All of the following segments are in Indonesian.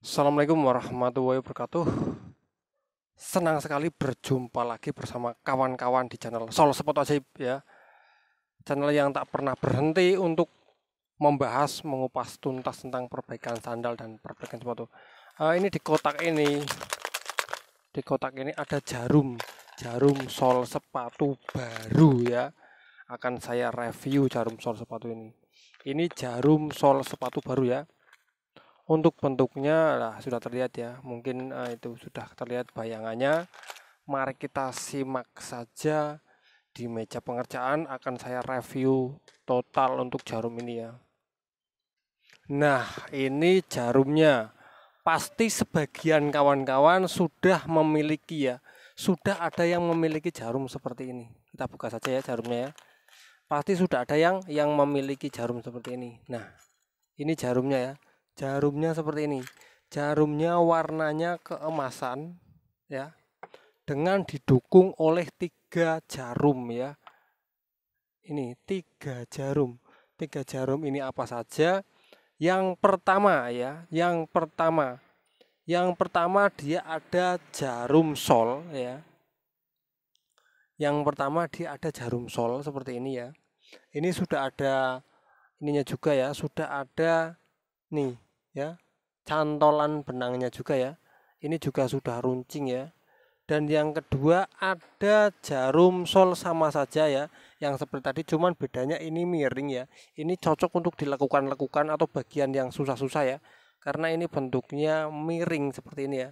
Assalamualaikum warahmatullahi wabarakatuh Senang sekali berjumpa lagi bersama kawan-kawan di channel Sol Spot Ajaib ya Channel yang tak pernah berhenti untuk membahas, mengupas tuntas tentang perbaikan sandal dan perbaikan sepatu uh, Ini di kotak ini Di kotak ini ada jarum Jarum sol sepatu baru ya Akan saya review jarum sol sepatu ini Ini jarum sol sepatu baru ya untuk bentuknya lah sudah terlihat ya mungkin uh, itu sudah terlihat bayangannya mari kita simak saja di meja pengerjaan akan saya review total untuk jarum ini ya nah ini jarumnya pasti sebagian kawan-kawan sudah memiliki ya sudah ada yang memiliki jarum seperti ini kita buka saja ya jarumnya ya pasti sudah ada yang yang memiliki jarum seperti ini nah ini jarumnya ya Jarumnya seperti ini. Jarumnya warnanya keemasan ya. Dengan didukung oleh tiga jarum ya. Ini tiga jarum. Tiga jarum ini apa saja? Yang pertama ya, yang pertama. Yang pertama dia ada jarum sol ya. Yang pertama dia ada jarum sol seperti ini ya. Ini sudah ada ininya juga ya, sudah ada nih ya cantolan benangnya juga ya ini juga sudah runcing ya dan yang kedua ada jarum sol sama saja ya yang seperti tadi cuman bedanya ini miring ya ini cocok untuk dilakukan lakukan atau bagian yang susah-susah ya karena ini bentuknya miring seperti ini ya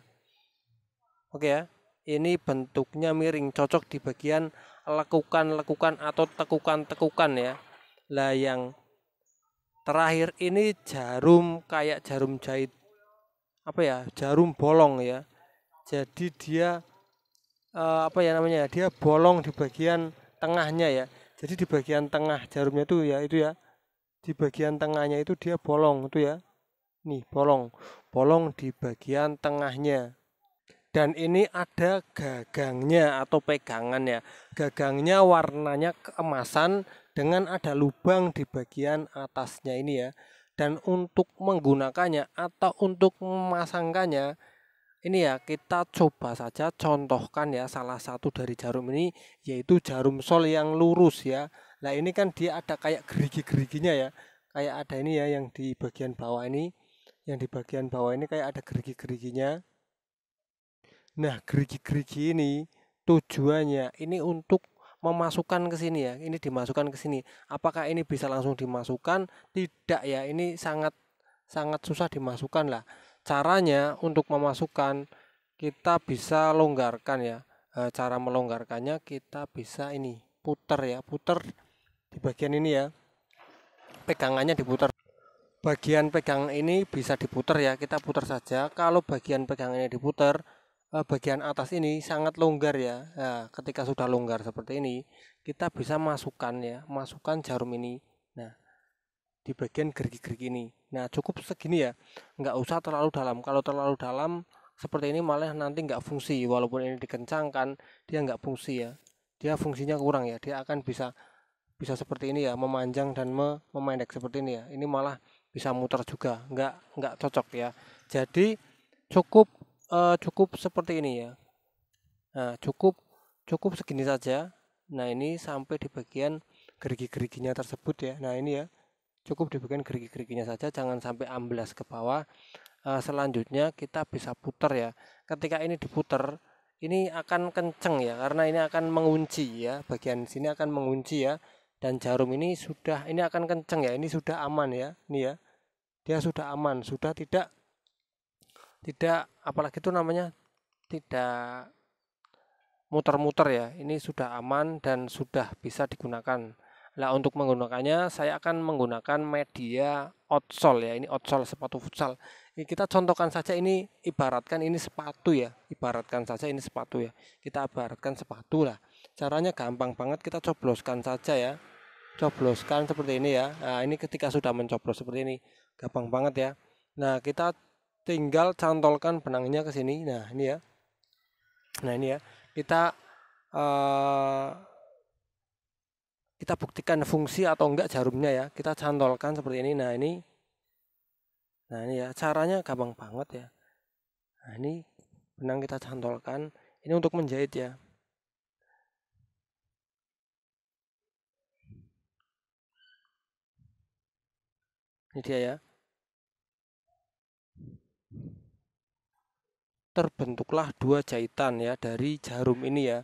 oke ya ini bentuknya miring cocok di bagian lekukan-lekukan atau tekukan tekukan ya lah yang terakhir ini jarum kayak jarum jahit apa ya jarum bolong ya jadi dia uh, apa ya namanya dia bolong di bagian tengahnya ya jadi di bagian tengah jarumnya itu ya itu ya di bagian tengahnya itu dia bolong itu ya nih bolong bolong di bagian tengahnya dan ini ada gagangnya atau pegangan ya gagangnya warnanya keemasan dengan ada lubang di bagian atasnya ini ya dan untuk menggunakannya atau untuk memasangkannya ini ya kita coba saja contohkan ya salah satu dari jarum ini yaitu jarum sol yang lurus ya nah ini kan dia ada kayak gerigi-geriginya ya kayak ada ini ya yang di bagian bawah ini yang di bagian bawah ini kayak ada gerigi-geriginya Nah, gerigi-gerigi ini tujuannya ini untuk memasukkan ke sini ya. Ini dimasukkan ke sini. Apakah ini bisa langsung dimasukkan? Tidak ya. Ini sangat sangat susah dimasukkan lah. Caranya untuk memasukkan kita bisa longgarkan ya. E, cara melonggarkannya kita bisa ini putar ya, putar di bagian ini ya. Pegangannya diputar. Bagian pegang ini bisa diputar ya, kita putar saja. Kalau bagian pegang ini diputar, Eh, bagian atas ini sangat longgar ya. Nah, ketika sudah longgar seperti ini, kita bisa masukkan ya, masukkan jarum ini. Nah, di bagian gerigi-gerigi ini. Nah, cukup segini ya. Nggak usah terlalu dalam. Kalau terlalu dalam seperti ini malah nanti nggak fungsi. Walaupun ini dikencangkan, dia nggak fungsi ya. Dia fungsinya kurang ya. Dia akan bisa bisa seperti ini ya, memanjang dan memendek seperti ini ya. Ini malah bisa muter juga, nggak nggak cocok ya. Jadi cukup uh, cukup seperti ini ya nah cukup cukup segini saja nah ini sampai di bagian gerigi-geriginya tersebut ya nah ini ya cukup di bagian gerigi-geriginya saja jangan sampai amblas ke bawah uh, selanjutnya kita bisa putar ya ketika ini diputar ini akan kenceng ya karena ini akan mengunci ya bagian sini akan mengunci ya dan jarum ini sudah ini akan kenceng ya ini sudah aman ya ini ya dia sudah aman sudah tidak tidak apalagi itu namanya tidak muter-muter ya ini sudah aman dan sudah bisa digunakan lah untuk menggunakannya saya akan menggunakan media outsole ya ini outsole sepatu futsal ini kita contohkan saja ini ibaratkan ini sepatu ya ibaratkan saja ini sepatu ya kita ibaratkan sepatu lah caranya gampang banget kita cobloskan saja ya cobloskan seperti ini ya nah ini ketika sudah mencoblos seperti ini gampang banget ya nah kita tinggal cantolkan benangnya ke sini nah ini ya nah ini ya kita uh, kita buktikan fungsi atau enggak jarumnya ya kita cantolkan seperti ini nah ini nah ini ya caranya gampang banget ya nah ini benang kita cantolkan ini untuk menjahit ya ini dia ya terbentuklah dua jahitan ya dari jarum ini ya.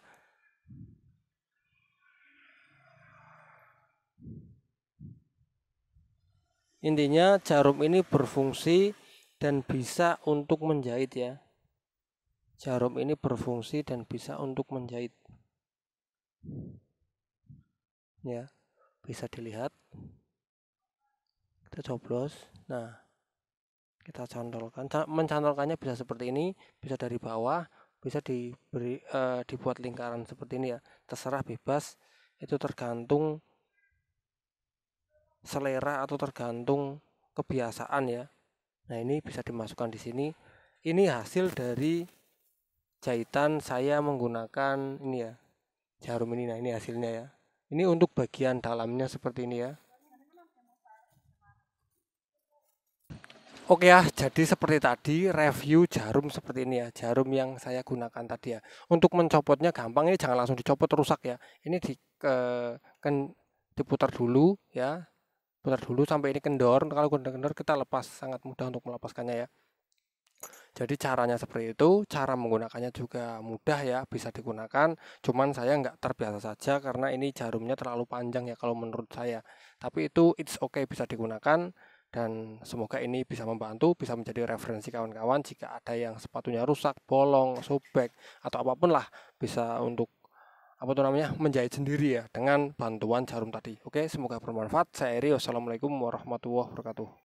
Intinya jarum ini berfungsi dan bisa untuk menjahit ya. Jarum ini berfungsi dan bisa untuk menjahit. Ya, bisa dilihat. Kita coblos. Nah, kita cantolkan mencantolkannya bisa seperti ini bisa dari bawah bisa diberi uh, dibuat lingkaran seperti ini ya terserah bebas itu tergantung selera atau tergantung kebiasaan ya nah ini bisa dimasukkan di sini ini hasil dari jahitan saya menggunakan ini ya jarum ini nah ini hasilnya ya ini untuk bagian dalamnya seperti ini ya Oke ya, jadi seperti tadi review jarum seperti ini ya, jarum yang saya gunakan tadi ya. Untuk mencopotnya gampang ini jangan langsung dicopot rusak ya. Ini di ke, ken, diputar dulu ya, putar dulu sampai ini kendor. Kalau kendor-kendor kita lepas sangat mudah untuk melepaskannya ya. Jadi caranya seperti itu, cara menggunakannya juga mudah ya, bisa digunakan. Cuman saya nggak terbiasa saja karena ini jarumnya terlalu panjang ya kalau menurut saya. Tapi itu it's okay bisa digunakan dan semoga ini bisa membantu, bisa menjadi referensi kawan-kawan jika ada yang sepatunya rusak, bolong, sobek atau apapun lah bisa untuk apa tuh namanya menjahit sendiri ya dengan bantuan jarum tadi. Oke, semoga bermanfaat. Saya Eri, wassalamualaikum warahmatullahi wabarakatuh.